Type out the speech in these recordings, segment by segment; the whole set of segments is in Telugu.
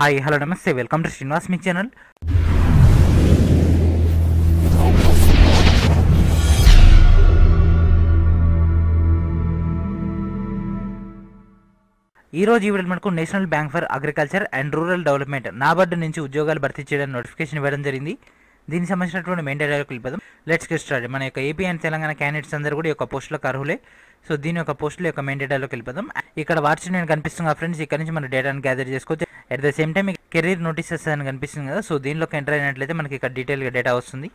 హాయ్ హలో నమస్తే వెల్కమ్ టు శ్రీనివాస్ మీ ఛానల్ ఈ రోజు ఈ మనకు National Bank for Agriculture and Rural Development NABARD నుంచి ఉద్యోగాలు భర్తీ చేయడానికి నోటిఫికేషన్ ఇవ్వడం జరిగింది దీనికి సంబంధించినటువంటి మెయిన్ డైలాగ్ వెళ్ళిపోదాం లెట్స్ గెట్ స్టార్ట్ మన యొక్క ఏపీ అండ్ తెలంగాణ క్యాండిడేట్స్ అందరూ కూడా యొక్క పోస్టులకు అర్హులే సో దీని యొక్క పోస్టులు యొక్క మెయిన్ డేటాలోకి వెళ్ళిపోదాం ఇక్కడ వాట్సాప్ నేను కనిపిస్తున్నా ఫ్రెండ్స్ ఇక్కడ నుంచి మన డేటాను గ్యాదర్ చేసుకోవచ్చు అట్ ద సేమ్ టైం మీకు కెరీర్ నోటీసెస్ అని కనిపిస్తుంది కదా సో దీనిలోకి ఎంటర్ అయినట్లయితే మనకి ఇక్కడ డీటెయిల్గా డేటా వస్తుంది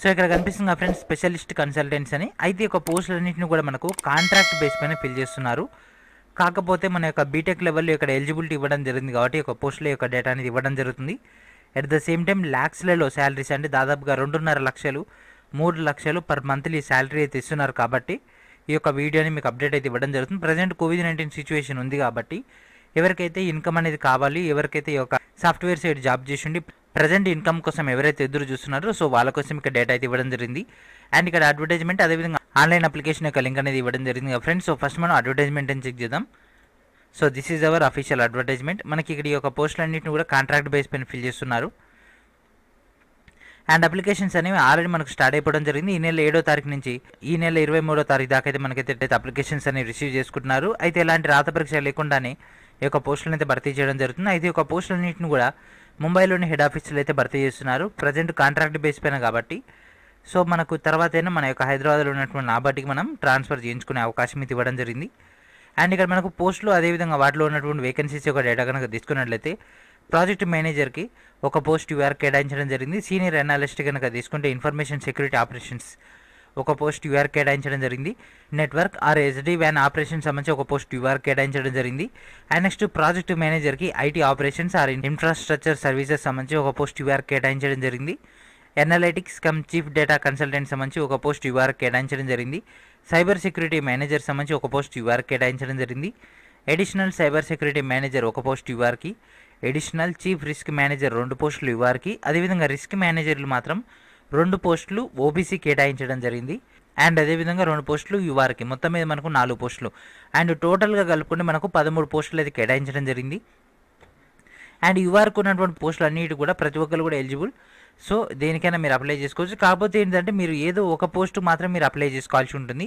సో ఇక్కడ కనిపిస్తుంది ఫ్రెండ్స్ స్పెషలిస్ట్ కన్సల్టెంట్స్ అని అయితే ఒక పోస్టులన్నింటిని కూడా మనకు కాంట్రాక్ట్ బేస్ పైన ఫిల్ చేస్తున్నారు కాకపోతే మన యొక్క బీటెక్ లెవెల్లో ఇక్కడ ఎలిజిబిలిటీ ఇవ్వడం జరిగింది కాబట్టి ఒక పోస్టుల యొక్క డేటా అనేది ఇవ్వడం జరుగుతుంది అట్ ద సేమ్ టైం ల్యాక్స్లలో శాలరీస్ అంటే దాదాపుగా రెండున్నర లక్షలు మూడు లక్షలు పర్ మంత్లీ శాలరీ అయితే ఇస్తున్నారు కాబట్టి ఈ యొక్క వీడియోని మీకు అప్డేట్ అయితే ఇవ్వడం జరుగుతుంది ప్రజెంట్ కోవిడ్ నైన్టీన్ సిచ్యువేషన్ ఉంది కాబట్టి ఎవరికైతే ఇన్కమ్ అనేది కావాలి ఎవరికైతే ఒక సాఫ్ట్వేర్ సైడ్ జాబ్ చేసిండి ప్రజెంట్ ఇన్కమ్ కోసం ఎవరైతే ఎదురు చూస్తున్నారో సో వాళ్ళ కోసం ఇక్కడ డేటా అయితే ఇవ్వడం జరిగింది అండ్ ఇక్కడ అడ్వర్టైజ్మెంట్ అదేవిధంగా ఆన్లైన్ అప్లికేషన్ యొక్క లింక్ అనేది ఇవ్వడం జరిగింది ఫ్రెండ్స్ సో ఫస్ట్ మనం అడ్వర్టైజ్మెంట్ అని చెక్ చేద్దాం so this is our official advertisement మనకి ఇక్కడ ఈ యొక్క పోస్టులన్నింటిని కూడా కాంట్రాక్ట్ బేస్ పైన ఫిల్ చేస్తున్నారు అండ్ అప్లికేషన్స్ అనేవి ఆల్రెడీ మనకు స్టార్ట్ అయిపోవడం జరిగింది ఈ నెల ఏడో తారీఖు నుంచి ఈ నెల ఇరవై మూడో తారీఖు దాకా అయితే మనకైతే అప్లికేషన్స్ అనేవి రిసీవ్ చేసుకుంటున్నారు అయితే ఎలాంటి రాత పరీక్ష లేకుండానే ఈ యొక్క పోస్టులను అయితే భర్తీ చేయడం జరుగుతుంది అయితే ఒక పోస్టులన్నింటిని కూడా ముంబైలోని హెడ్ ఆఫీసులు అయితే భర్తీ చేస్తున్నారు ప్రజెంట్ కాంట్రాక్ట్ బేస్ పైన కాబట్టి సో మనకు అయినా మన యొక్క హైదరాబాద్లో ఉన్నటువంటి నాబాటికి మనం ట్రాన్స్ఫర్ చేయించుకునే అవకాశం అయితే ఇవ్వడం జరిగింది అండ్ ఇక్కడ మనకు పోస్టులు అదేవిధంగా వాటిలో ఉన్నటువంటి వేకెన్సీస్ యొక్క డేటా కనుక తీసుకున్నట్లయితే ప్రాజెక్ట్ మేనేజర్కి ఒక పోస్ట్ యూఆర్ కేటాయించడం జరిగింది సీనియర్ అనాలిస్ట్ కనుక తీసుకుంటే ఇన్ఫర్మేషన్ సెక్యూరిటీ ఆపరేషన్స్ ఒక పోస్ట్ యూఆర్ కేటాయించడం జరిగింది నెట్వర్క్ ఆర్ ఎస్డీ వ్యాన్ ఆపరేషన్ సంబంధించి ఒక పోస్ట్ యూఆర్ కేటాయించడం జరిగింది అండ్ నెక్స్ట్ ప్రాజెక్ట్ మేనేజర్కి IT operations or infrastructure services సంబంధించి ఒక పోస్ట్ యూఆర్ కేటాయించడం జరిగింది analytics cum chief data consultant సంబంధించి ఒక పోస్ట్ యూఆర్ కేటాయించడం జరిగింది సైబర్ సెక్యూరిటీ మేనేజర్ సంబంధించి ఒక పోస్ట్ యూఆర్ కేటాయించడం జరిగింది ఎడిషనల్ సైబర్ సెక్యూరిటీ మేనేజర్ ఒక పోస్ట్ యూఆర్కి ఎడిషనల్ చీఫ్ రిస్క్ మేనేజర్ రెండు పోస్టులు యూఆర్కి అదేవిధంగా రిస్క్ మేనేజర్లు మాత్రం రెండు పోస్టులు ఓబీసీ కేటాయించడం జరిగింది అండ్ అదేవిధంగా రెండు పోస్టులు యువర్కి మొత్తం మీద మనకు నాలుగు పోస్టులు అండ్ టోటల్గా కలుపుకుంటే మనకు పదమూడు పోస్టులు అయితే కేటాయించడం జరిగింది అండ్ యువర్కి ఉన్నటువంటి పోస్టులు అన్నిటి కూడా ప్రతి ఒక్కరు కూడా ఎలిజిబుల్ సో దేనికైనా మీరు అప్లై చేసుకోవచ్చు కాకపోతే ఏంటంటే మీరు ఏదో ఒక పోస్ట్ మాత్రం మీరు అప్లై చేసుకోవాల్సి ఉంటుంది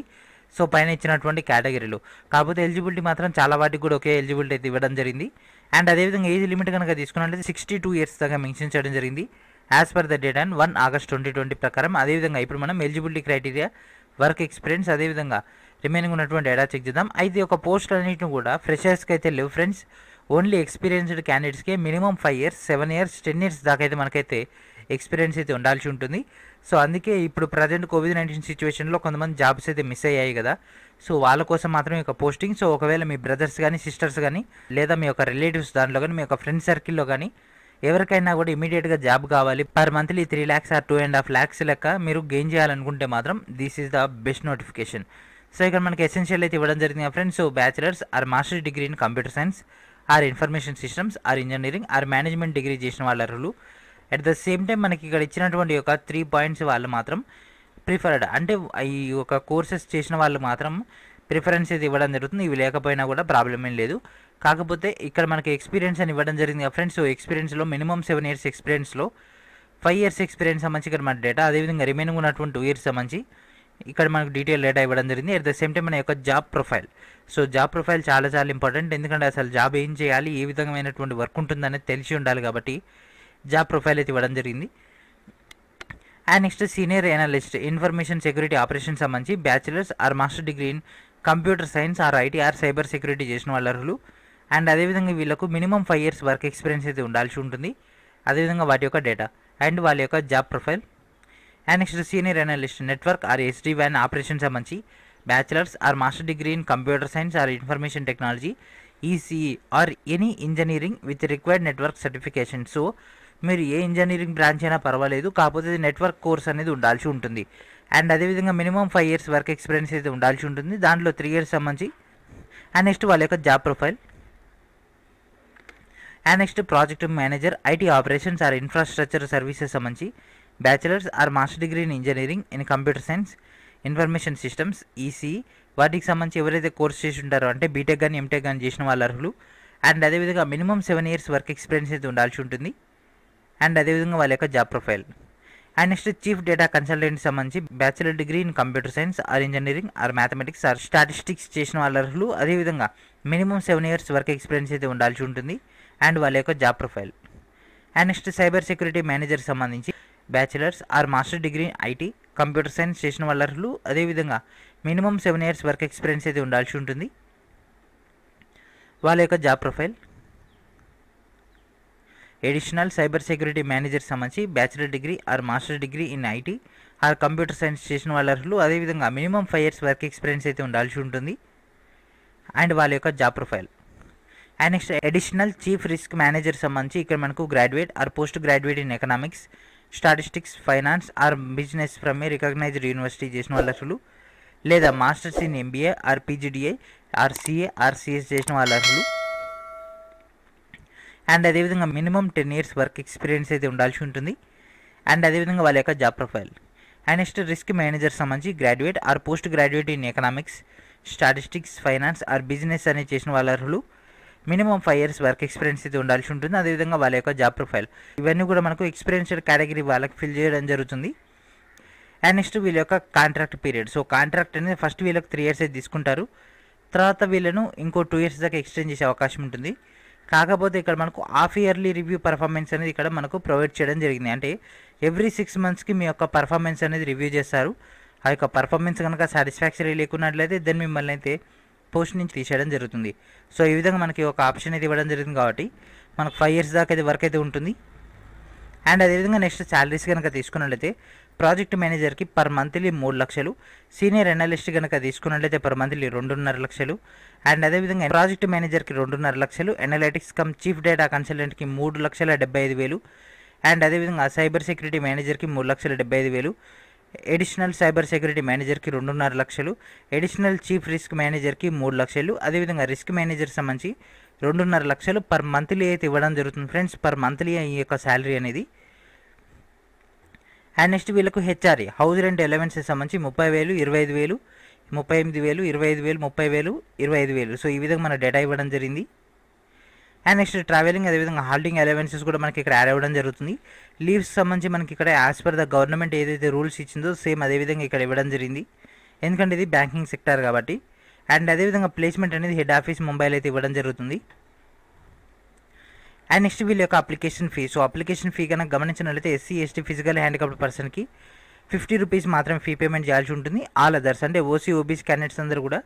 సో పైన ఇచ్చినటువంటి కేటగిరీలు కాకపోతే ఎలిజిబిలిటీ మాత్రం చాలా వాటికి కూడా ఒకే ఎలిజిబిలిటీ అయితే ఇవ్వడం జరిగింది అండ్ అదేవిధంగా ఏజ్ లిమిట్ కనుక తీసుకున్నట్లయితే సిక్స్టీ టూ ఇయర్స్ దాకా మెన్షన్ చేయడం జరిగింది as per the date and one August twenty twenty ప్రకారం అదేవిధంగా ఇప్పుడు మనం ఎలిజిబిలిటీ క్రైటీరియా వర్క్ ఎక్స్పీరియన్స్ అదేవిధంగా రిమైనింగ్ ఉన్నటువంటి ఎడా చెక్ చేద్దాం అయితే ఒక పోస్టులు అన్నింటిని కూడా ఫ్రెషర్స్కి అయితే లేవు ఫ్రెండ్స్ ఓన్లీ ఎక్స్పీరియన్స్డ్ క్యాండిడేట్స్కి minimum five years seven years ten years దాకా అయితే మనకైతే ఎక్స్పీరియన్స్ అయితే ఉండాల్సి ఉంటుంది సో అందుకే ఇప్పుడు ప్రజెంట్ కోవిడ్ నైన్టీన్ సిచ్యువేషన్లో కొంతమంది జాబ్స్ అయితే మిస్ అయ్యాయి కదా సో వాళ్ళ కోసం మాత్రం యొక్క పోస్టింగ్ సో ఒకవేళ మీ బ్రదర్స్ కానీ సిస్టర్స్ కానీ లేదా మీ యొక్క రిలేటివ్స్ దాంట్లో కానీ మీ యొక్క ఫ్రెండ్ సర్కిల్లో కానీ ఎవరికైనా కూడా ఇమీడియట్గా జాబ్ కావాలి per monthly three lakhs or two and half lakhs లెక్క మీరు గెయిన్ చేయాలనుకుంటే మాత్రం this is the best notification so ఇక్కడ మనకి ఎసెన్షియల్ అయితే ఇవ్వడం జరిగింది friends so bachelors or masters degree in computer science or information systems or engineering or management degree చేసిన వాళ్ళ అర్హులు అట్ ద సేమ్ టైం మనకి ఇక్కడ ఇచ్చినటువంటి యొక్క త్రీ పాయింట్స్ వాళ్ళు మాత్రం ప్రిఫర్డ్ అంటే ఈ యొక్క కోర్సెస్ చేసిన వాళ్ళు మాత్రం ప్రిఫరెన్స్ ఇది ఇవ్వడం జరుగుతుంది ఇవి లేకపోయినా కూడా ప్రాబ్లం ఏం లేదు కాకపోతే ఇక్కడ మనకి ఎక్స్పీరియన్స్ అని ఇవ్వడం జరిగింది ఫ్రెండ్స్ సో ఎక్స్పీరియన్స్లో మినిమం సెవెన్ ఇయర్స్ ఎక్స్పీరియన్స్లో ఫైవ్ ఇయర్స్ ఎక్స్పీరియన్స్ సంబంధించి ఇక్కడ మన డేటా అదేవిధంగా రిమైనింగ్ ఉన్నటువంటి టూ ఇయర్స్ సంబంధించి ఇక్కడ మనకు డీటెయిల్ డేటా ఇవ్వడం జరిగింది అట్ ద సేమ్ టైం మన యొక్క job profile so job profile చాలా చాలా ఇంపార్టెంట్ ఎందుకంటే అసలు జాబ్ ఏం చేయాలి ఏ విధమైనటువంటి వర్క్ ఉంటుందనేది తెలిసి ఉండాలి కాబట్టి జాబ్ ప్రొఫైల్ అయితే ఇవ్వడం జరిగింది and next senior analyst information security operation సంబంధించి bachelors or master degree in computer science or IT or cyber security చేసిన వాళ్ళు అర్హులు అండ్ అదేవిధంగా వీళ్ళకు minimum five years work experience అయితే ఉండాల్సి ఉంటుంది అదేవిధంగా వాటి యొక్క డేటా అండ్ వాళ్ళ యొక్క job profile and next senior analyst network or SD వ్యాన్ ఆపరేషన్ సంబంధించి bachelors or master degree in computer science or information technology ECE or any engineering with required network certification so మీరు ఏ ఇంజనీరింగ్ బ్రాంచ్ అయినా పర్వాలేదు కాకపోతే నెట్వర్క్ కోర్స్ అనేది ఉండాల్సి ఉంటుంది అండ్ అదేవిధంగా minimum five years work experience అయితే ఉండాల్సి ఉంటుంది దాంట్లో త్రీ ఇయర్స్ సంబంధించి అండ్ నెక్స్ట్ వాళ్ళ యొక్క job profile and next project manager IT operations or infrastructure services సంబంధించి bachelors or master degree in engineering in computer science information systems EC వాటికి సంబంధించి ఎవరైతే కోర్స్ చేసి ఉంటారో అంటే బీటెక్ కానీ ఎంటెక్ కానీ చేసిన వాళ్ళు అర్హులు అండ్ అదేవిధంగా minimum seven years work experience అయితే ఉండాల్సి ఉంటుంది అండ్ అదేవిధంగా వాళ్ళ యొక్క job profile and next chief data consultant సంబంధించి bachelor degree in computer science or engineering or mathematics or statistics చేసిన వాళ్ళ అర్హులు అదేవిధంగా minimum seven years work experience అయితే ఉండాల్సి ఉంటుంది అండ్ వాళ్ళ యొక్క job profile and next cyber security manager సంబంధించి bachelors or master degree IT computer science చేసిన వాళ్ళు అదేవిధంగా minimum seven years work experience అయితే ఉండాల్సి ఉంటుంది వాళ్ళ యొక్క job profile additional cyber security manager సంబంధించి bachelor degree or master degree in IT or computer science చేసిన వాళ్ళు అదేవిధంగా minimum five years work experience అయితే ఉండాల్సి ఉంటుంది అండ్ వాళ్ళ యొక్క job profile and next additional chief risk manager సంబంధించి ఇక్కడ మనకు graduate or post graduate in economics statistics finance or business from a recognized university చేసిన వాళ్ళు అసలు లేదా masters in MBA or PGDA or CA or CS చేసిన వాళ్ళు అసలు అండ్ అదేవిధంగా minimum ten years work experience అయితే ఉండాల్సి ఉంటుంది అండ్ అదేవిధంగా వాళ్ళ యొక్క job profile and next risk manager సంబంధించి graduate or post graduate in economics statistics finance or business అనేది చేసిన వాళ్ళ అర్హులు minimum five years work experience అయితే ఉండాల్సి ఉంటుంది అదేవిధంగా వాళ్ళ యొక్క జాబ్ ప్రొఫైల్ ఇవన్నీ కూడా మనకు ఎక్స్పీరియన్స్డ్ కేటగిరీ వాళ్ళకి ఫిల్ చేయడం జరుగుతుంది అండ్ నెక్స్ట్ వీళ్ళ యొక్క కాంట్రాక్ట్ పీరియడ్ సో కాంట్రాక్ట్ అనేది ఫస్ట్ వీళ్ళకి త్రీ ఇయర్స్ అయితే తీసుకుంటారు తర్వాత వీళ్ళను ఇంకో టూ ఇయర్స్ దాకా ఎక్స్టెండ్ చేసే అవకాశం ఉంటుంది కాకపోతే ఇక్కడ మనకు హాఫ్ ఇయర్లీ రివ్యూ పర్ఫార్మెన్స్ అనేది ఇక్కడ మనకు ప్రొవైడ్ చేయడం జరిగింది అంటే ఎవ్రీ సిక్స్ మంత్స్కి మీ యొక్క పర్ఫార్మెన్స్ అనేది రివ్యూ చేస్తారు ఆ యొక్క పర్ఫార్మెన్స్ కనుక సాటిస్ఫాక్షరీ లేకున్నట్లయితే దెన్ మిమ్మల్ని అయితే పోస్ట్ నుంచి తీసేయడం జరుగుతుంది సో ఈ విధంగా మనకి ఒక ఆప్షన్ అయితే ఇవ్వడం జరుగుతుంది కాబట్టి మనకు ఫైవ్ ఇయర్స్ దాకా అయితే వర్క్ అయితే ఉంటుంది అండ్ అదేవిధంగా నెక్స్ట్ శాలరీస్ కనుక తీసుకున్నట్లయితే ప్రాజెక్ట్ మేనేజర్కి పర్ మంత్లీ మూడు లక్షలు సీనియర్ అనలిస్ట్ కనుక తీసుకున్నట్లయితే పర్ మంత్లీ రెండున్నర లక్షలు అండ్ అదేవిధంగా ప్రాజెక్ట్ మేనేజర్కి రెండున్నర లక్షలు ఎనాలిటిక్స్ కమ్ చీఫ్ డేటా కన్సల్టెంట్కి మూడు లక్షల డెబ్బై ఐదు వేలు అండ్ అదేవిధంగా సైబర్ సెక్యూరిటీ మేనేజర్కి మూడు లక్షల డెబ్బై ఐదు వేలు ఎడిషనల్ సైబర్ సెక్యూరిటీ మేనేజర్కి రెండున్నర లక్షలు ఎడిషనల్ చీఫ్ రిస్క్ మేనేజర్కి మూడు లక్షలు అదేవిధంగా రిస్క్ మేనేజర్ సంబంధించి రెండున్నర లక్షలు పర్ మంత్లీ అయితే ఇవ్వడం జరుగుతుంది ఫ్రెండ్స్ పర్ మంత్లీ ఈ యొక్క శాలరీ అనేది అండ్ నెక్స్ట్ వీళ్ళకు హెచ్ఆర్ఏ హౌస్ రెంట్ ఎలవెన్సెస్ సంబంధించి ముప్పై వేలు ఇరవై ఐదు వేలు ముప్పై ఎనిమిది వేలు ఇరవై ఐదు వేలు ముప్పై వేలు ఇరవై ఐదు వేలు సో ఈ విధంగా మన డేటా ఇవ్వడం జరిగింది అండ్ నెక్స్ట్ ట్రావెలింగ్ అదేవిధంగా హాల్టింగ్ అలవెన్సెస్ కూడా మనకి ఇక్కడ యాడ్ అవ్వడం జరుగుతుంది లీవ్స్ సంబంధించి మనకి ఇక్కడ యాజ్ పర్ ద గవర్నమెంట్ ఏదైతే రూల్స్ ఇచ్చిందో సేమ్ అదేవిధంగా ఇక్కడ ఇవ్వడం జరిగింది ఎందుకంటే ఇది బ్యాంకింగ్ సెక్టర్ కాబట్టి అండ్ అదేవిధంగా ప్లేస్మెంట్ అనేది హెడ్ ఆఫీస్ ముంబైలో అయితే ఇవ్వడం జరుగుతుంది అండ్ నెక్స్ట్ వీళ్ళ యొక్క application fee so application fee కనుక గమనించినట్లయితే ఎస్సీ ఎస్టీ ఫిజికల్ హ్యాండికాప్డ్ పర్సన్కి ఫిఫ్టీ రూపీస్ మాత్రం ఫీ పేమెంట్ చేయాల్సి ఉంటుంది ఆల్ అదర్స్ అంటే ఓసీ ఓబీసీ క్యాండిడేట్స్ అందరూ కూడా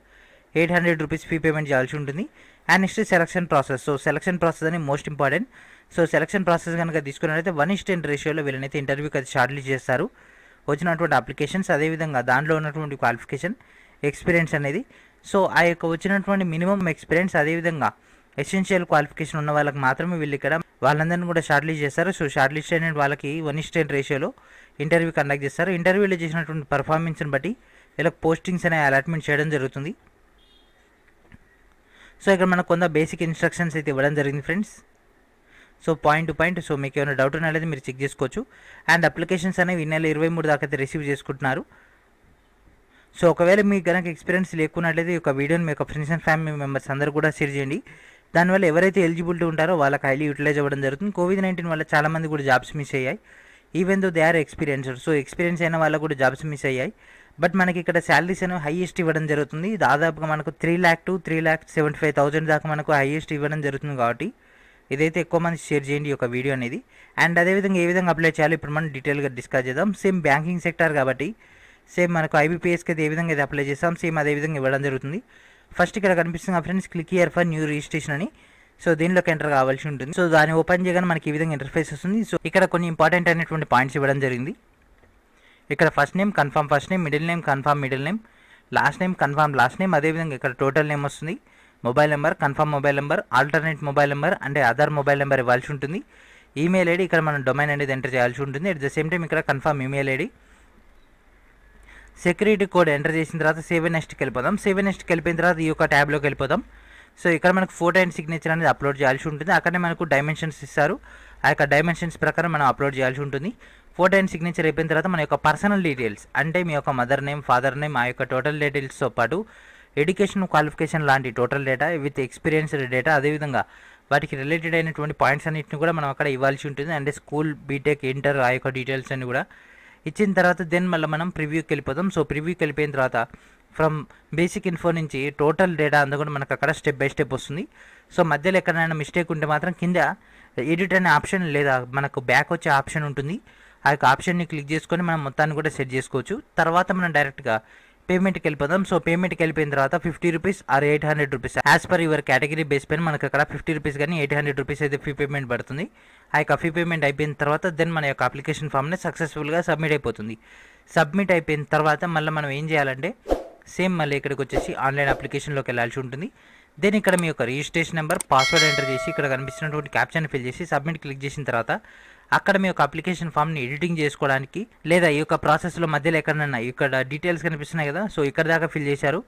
eight hundred rupees fee payment చేయాల్సి ఉంటుంది and next selection process so selection process అని most important so selection process కనుక తీసుకున్నట్లయితే వన్ ఇస్ టెన్ రేషియోలో వీళ్ళనైతే ఇంటర్వ్యూకి అది షార్ట్లీ చేస్తారు వచ్చినటువంటి అప్లికేషన్స్ అదేవిధంగా దాంట్లో ఉన్నటువంటి క్వాలిఫికేషన్ ఎక్స్పీరియన్స్ అనేది సో ఆ యొక్క వచ్చినటువంటి మినిమం ఎక్స్పీరియన్స్ అదేవిధంగా ఎసెన్షియల్ క్వాలిఫికేషన్ ఉన్న వాళ్ళకి మాత్రమే వీళ్ళు ఇక్కడ వాళ్ళందరినీ కూడా షార్ట్ లిస్ట్ చేస్తారు సో షార్ట్ లిస్ట్ అయిన వాళ్ళకి వన్ ఇస్ టెన్ రేషియోలో ఇంటర్వ్యూ కండక్ట్ చేస్తారు ఇంటర్వ్యూలో చేసినటువంటి పర్ఫార్మెన్స్ని బట్టి వీళ్ళకి పోస్టింగ్స్ అనే అలాట్మెంట్ చేయడం జరుగుతుంది సో ఇక్కడ మనకు కొంత బేసిక్ ఇన్స్ట్రక్షన్స్ అయితే ఇవ్వడం జరిగింది friends so point to point so మీకు ఏమైనా డౌట్ ఉన్నా మీరు చెక్ చేసుకోవచ్చు అండ్ అప్లికేషన్స్ అనేవి ఈ నెల ఇరవై మూడు దాకా అయితే రిసీవ్ చేసుకుంటున్నారు సో ఒకవేళ మీకు కనుక ఎక్స్పీరియన్స్ లేకున్నట్లయితే ఈ యొక్క వీడియోని మీ యొక్క ఫ్రెండ్స్ అండ్ ఫ్యామిలీ మెంబర్స్ అందరూ కూడా షేర్ చేయండి దానివల్ల ఎవరైతే ఎలిజిబిలిటీ ఉంటారో వాళ్ళకి హైలీ యూటిలైజ్ అవ్వడం జరుగుతుంది కోవిడ్ నైన్టీన్ వల్ల చాలామంది కూడా జాబ్స్ మిస్ అయ్యాయి even though they are experienced so experience అయిన వాళ్ళకు కూడా జాబ్స్ మిస్ అయ్యాయి బట్ మనకి ఇక్కడ శాలరీస్ అనేవి హైయెస్ట్ ఇవ్వడం జరుగుతుంది దాదాపుగా మనకు three lakh to three lakh seventy five thousand దాకా మనకు హైయెస్ట్ ఇవ్వడం జరుగుతుంది కాబట్టి ఇదైతే ఎక్కువ మంది షేర్ చేయండి ఒక వీడియో అనేది అండ్ అదేవిధంగా ఏ విధంగా అప్లై చేయాలో ఇప్పుడు మనం డీటెయిల్గా డిస్కస్ చేద్దాం సేమ్ బ్యాంకింగ్ సెక్టర్ కాబట్టి సేమ్ మనకు ఐబీపీఎస్కి అయితే ఏ విధంగా అయితే అప్లై చేస్తాం సేమ్ అదే విధంగా ఇవ్వడం జరుగుతుంది ఫస్ట్ ఇక్కడ కనిపిస్తుంది friends click here for new registration అని సో దీనిలోకి ఎంటర్ కావాల్సి ఉంటుంది సో దాన్ని ఓపెన్ చేయగానే మనకి ఈ విధంగా ఇంటర్ఫేస్ వస్తుంది సో ఇక్కడ కొన్ని ఇంపార్టెంట్ అయినటువంటి పాయింట్స్ ఇవ్వడం జరిగింది ఇక్కడ first name confirm first name middle name confirm middle name last name confirm last name అదేవిధంగా ఇక్కడ టోటల్ నేమ్ వస్తుంది mobile number confirm mobile number alternate mobile number అంటే అదర్ మొబైల్ నెంబర్ ఇవ్వాల్సి ఉంటుంది ఈమెయిల్ ఐడి ఇక్కడ మనం డొమైన్ అనేది ఎంటర్ చేయాల్సి ఉంటుంది అట్ ద సేమ్ టైం ఇక్కడ confirm email ID security code enter చేసిన తర్వాత సేవెన్ నెక్స్ట్కి వెళ్ళిపోదాం సేవెన్ నెక్స్ట్కి వెళ్ళిపోయిన తర్వాత ఈ యొక్క ట్యాబ్లోకి వెళ్ళిపోదాం సో ఇక్కడ మనకు ఫోటో అండ్ సిగ్నేచర్ అనేది అప్లోడ్ చేయాల్సి ఉంటుంది అక్కడనే మనకు డైమెన్షన్స్ ఇస్తారు ఆ యొక్క డైమెన్షన్స్ ప్రకారం మనం అప్లోడ్ చేయాల్సి ఉంటుంది ఫోటో అండ్ సిగ్నేచర్ అయిపోయిన తర్వాత మన యొక్క పర్సనల్ డీటెయిల్స్ అంటే మీ యొక్క మదర్ నేమ్ ఫాదర్ నేమ్ ఆ యొక్క టోటల్ డీటెయిల్స్తో పాటు ఎడ్యుకేషన్ క్వాలిఫికేషన్ లాంటి total data with experienced data అదేవిధంగా వాటికి రిలేటెడ్ అయినటువంటి పాయింట్స్ అన్నింటిని కూడా మనం అక్కడ ఇవ్వాల్సి ఉంటుంది అంటే స్కూల్ బీటెక్ ఇంటర్ ఆ యొక్క డీటెయిల్స్ అన్ని కూడా ఇచ్చిన తర్వాత దెన్ మళ్ళీ మనం ప్రివ్యూకి వెళ్ళిపోతాం సో ప్రివ్యూకి వెళ్ళిపోయిన తర్వాత ఫ్రమ్ బేసిక్ ఇన్ఫో నుంచి టోటల్ డేటా కూడా మనకు అక్కడ స్టెప్ బై స్టెప్ వస్తుంది సో మధ్యలో ఎక్కడైనా మిస్టేక్ ఉంటే మాత్రం కింద ఎడిట్ అనే ఆప్షన్ లేదా మనకు బ్యాక్ వచ్చే ఆప్షన్ ఉంటుంది ఆ యొక్క ఆప్షన్ని క్లిక్ చేసుకొని మనం మొత్తాన్ని కూడా సెట్ చేసుకోవచ్చు తర్వాత మనం డైరెక్ట్గా పేమెంట్కి వెళ్ళిపోదాం సో పేమెంట్కి వెళ్ళిపోయిన తర్వాత fifty rupees or eight hundred rupees as per your category base పైన మనకు అక్కడ ఫిఫ్టీ రూపీస్ కానీ ఎయిట్ హండ్రెడ్ రూపీస్ అయితే ఫీ పేమెంట్ పడుతుంది ఆ యొక్క ఫీ పేమెంట్ అయిపోయిన తర్వాత దెన్ మన యొక్క అప్లికేషన్ ఫామ్ని సక్సెస్ఫుల్గా సబ్మిట్ అయిపోతుంది సబ్మిట్ అయిపోయిన తర్వాత మళ్ళీ మనం ఏం చేయాలంటే సేమ్ మళ్ళీ ఇక్కడికి వచ్చేసి ఆన్లైన్ అప్లికేషన్లోకి వెళ్ళాల్సి ఉంటుంది దెన్ ఇక్కడ మీ యొక్క రిజిస్ట్రేషన్ నెంబర్ పాస్వర్డ్ ఎంటర్ చేసి ఇక్కడ కనిపిస్తున్నటువంటి క్యాప్షన్ ఫిల్ చేసి సబ్మిట్ క్లిక్ చేసిన తర్వాత అక్కడ మీ యొక్క అప్లికేషన్ ఫామ్ని ఎడిటింగ్ చేసుకోవడానికి లేదా ఈ యొక్క ప్రాసెస్లో మధ్యలో ఎక్కడైనా ఇక్కడ డీటెయిల్స్ కనిపిస్తున్నాయి కదా సో ఇక్కడ దాకా ఫిల్ చేశారు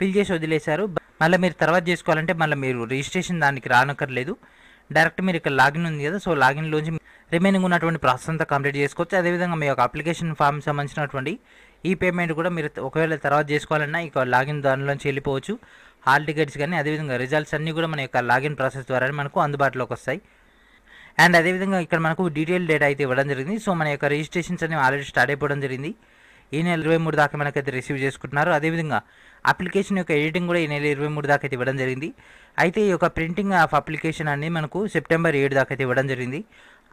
ఫిల్ చేసి వదిలేశారు మళ్ళీ మీరు తర్వాత చేసుకోవాలంటే మళ్ళీ మీరు రిజిస్ట్రేషన్ దానికి రానక్కర్లేదు డైరెక్ట్ మీరు ఇక్కడ లాగిన్ ఉంది కదా సో లాగిన్లోంచి రిమైనింగ్ ఉన్నటువంటి ప్రాసెస్ అంతా కంప్లీట్ చేసుకోవచ్చు అదేవిధంగా మీ యొక్క అప్లికేషన్ ఫామ్ సంబంధించినటువంటి ఈ పేమెంట్ కూడా మీరు ఒకవేళ తర్వాత చేసుకోవాలన్నా ఇక లాగిన్ దానిలోంచి వెళ్ళిపోవచ్చు హాల్ టికెట్స్ కానీ అదేవిధంగా రిజల్ట్స్ అన్నీ కూడా మన యొక్క లాగిన్ ప్రాసెస్ ద్వారా మనకు అందుబాటులోకి వస్తాయి అండ్ అదేవిధంగా ఇక్కడ మనకు డీటెయిల్ డేటా అయితే ఇవ్వడం జరిగింది సో మన యొక్క రిజిస్ట్రేషన్స్ అనేవి ఆల్రెడీ స్టార్ట్ అయిపోవడం జరిగింది ఈ నెల ఇరవై మూడు దాకా మనకైతే రిసీవ్ చేసుకుంటున్నారు అదేవిధంగా అప్లికేషన్ యొక్క ఎడిటింగ్ కూడా ఈ నెల ఇరవై మూడు దాకా అయితే ఇవ్వడం జరిగింది అయితే ఈ యొక్క ప్రింటింగ్ ఆఫ్ అప్లికేషన్ అనేది మనకు సెప్టెంబర్ ఏడు దాకా అయితే ఇవ్వడం జరిగింది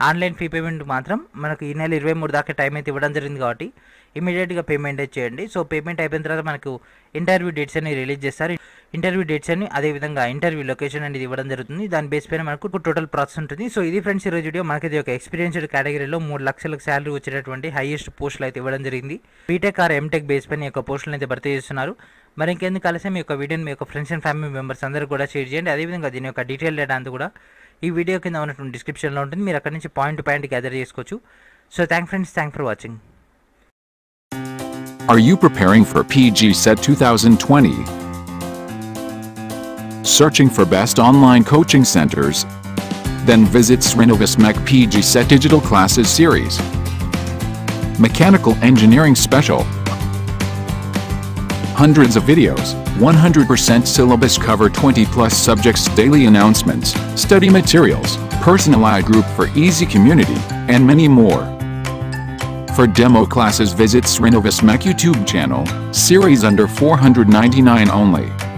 ఆన్లైన్ ఫీ పేమెంట్ మాత్రం మనకు ఈ నెల ఇరవై మూడు దాకా టైం అయితే ఇవ్వడం జరిగింది కాబట్టి ఇమీడియట్గా పేమెంట్ చేయండి సో పేమెంట్ అయిపోయిన తర్వాత మనకు ఇంటర్వ్యూ డేట్స్ అని రిలీజ్ చేస్తారు ఇంటర్వ్యూ డేట్స్ అని అదేవిధంగా ఇంటర్వ్యూ లొకేషన్ అనేది ఇవ్వడం జరుగుతుంది దాని బేస్ పైన మనకు టోటల్ ప్రాసెస్ ఉంటుంది సో ఇది ఫ్రెండ్స్ ఈరోజు వీడియో మనకి ఒక ఎక్స్పీరియన్స్డ్ కేటగిరీలో మూడు లక్షలకు శాలరీ వచ్చేటటువంటి హైయెస్ట్ పోస్టులు అయితే ఇవ్వడం జరిగింది బీటెక్ ఆర్ ఎంటెక్ బేస్ పైన యొక్క పోస్టులు అయితే భర్తీ చేస్తున్నారు మరి ఇంకెందుకు కలిసి మీ యొక్క వీడియోని మీ యొక్క ఫ్రెండ్స్ అండ్ ఫ్యామిలీ మెంబర్స్ అందరూ కూడా షేర్ చేయండి అదేవిధంగా దీని యొక్క డీటెయిల్ డేటా అంతా కూడా ఈ వీడియో కింద ఉన్నటువంటి డిస్క్రిప్షన్లో ఉంటుంది మీరు అక్కడ నుంచి పాయింట్ పాయింట్ గ్యాదర్ చేసుకోవచ్చు so thank friends thank for watching Are you preparing for PG Set 2020? Searching for best online coaching centers? Then visit Srinivasamech PG Set Digital Classes Series. Mechanical Engineering Special. Hundreds of videos, 100% syllabus cover 20 plus subjects daily announcements, study materials, personalized group for easy community, and many more for demo classes visit Sriniva's Mac YouTube channel, series under 499 only.